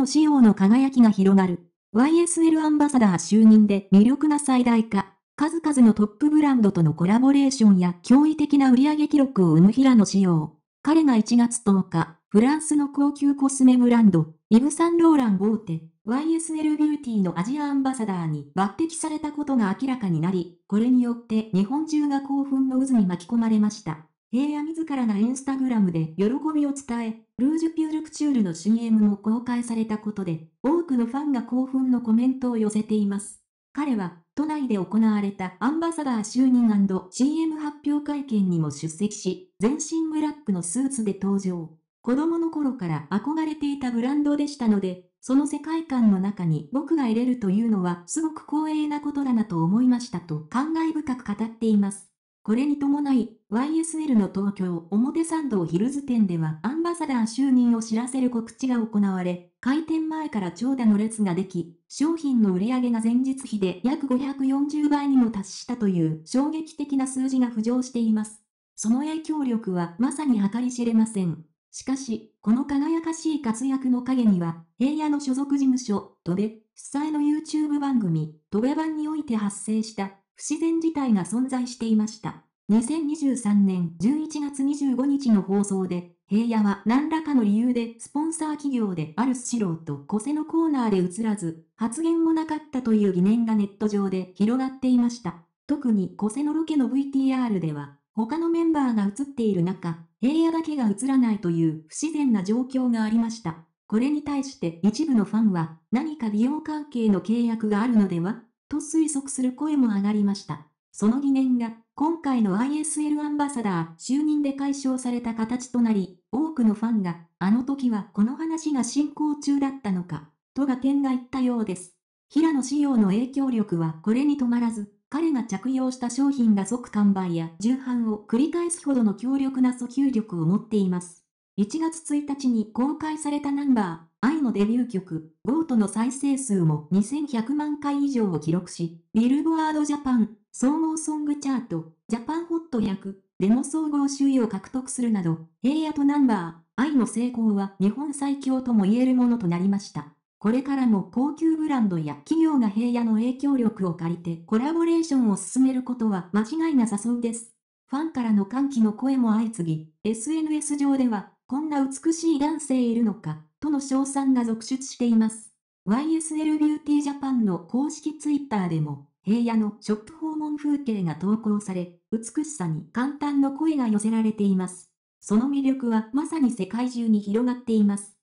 の仕様の輝きが広がる。YSL アンバサダー就任で魅力が最大化。数々のトップブランドとのコラボレーションや驚異的な売上記録を生む平野仕様。彼が1月10日、フランスの高級コスメブランド、イブ・サンローラン大手、YSL ビューティーのアジアアンバサダーに抜擢されたことが明らかになり、これによって日本中が興奮の渦に巻き込まれました。平野自らがインスタグラムで喜びを伝え、ルージュピュールクチュールの CM も公開されたことで、多くのファンが興奮のコメントを寄せています。彼は、都内で行われたアンバサダー就任 &CM 発表会見にも出席し、全身ブラックのスーツで登場。子供の頃から憧れていたブランドでしたので、その世界観の中に僕が入れるというのはすごく光栄なことだなと思いましたと感慨深く語っています。これに伴い、YSL の東京表参道ヒルズ店ではアンバサダー就任を知らせる告知が行われ、開店前から長蛇の列ができ、商品の売り上げが前日比で約540倍にも達したという衝撃的な数字が浮上しています。その影響力はまさに計り知れません。しかし、この輝かしい活躍の陰には、平野の所属事務所、戸部、主催の YouTube 番組、戸部版において発生した不自然事態が存在していました。2023年11月25日の放送で、平野は何らかの理由でスポンサー企業であるスシローとコセのコーナーで映らず、発言もなかったという疑念がネット上で広がっていました。特にコセのロケの VTR では、他のメンバーが映っている中、平野だけが映らないという不自然な状況がありました。これに対して一部のファンは、何か美容関係の契約があるのではと推測する声も上がりました。その疑念が、今回の ISL アンバサダー就任で解消された形となり、多くのファンが、あの時はこの話が進行中だったのか、とが点が言ったようです。平野仕様の影響力はこれに止まらず、彼が着用した商品が即完売や重版を繰り返すほどの強力な訴求力を持っています。1月1日に公開されたナンバー、愛のデビュー曲、ゴートの再生数も2100万回以上を記録し、ビルボワードジャパン、総合ソングチャート、ジャパンホット役、デモでも総合首位を獲得するなど、平野とナンバー、愛の成功は日本最強とも言えるものとなりました。これからも高級ブランドや企業が平野の影響力を借りてコラボレーションを進めることは間違いなさそうです。ファンからの歓喜の声も相次ぎ、SNS 上ではこんな美しい男性いるのか、との称賛が続出しています。YSL ビューティージャパンの公式ツイッターでも、平野のショップ訪問風景が投稿され、美しさに簡単の声が寄せられています。その魅力はまさに世界中に広がっています。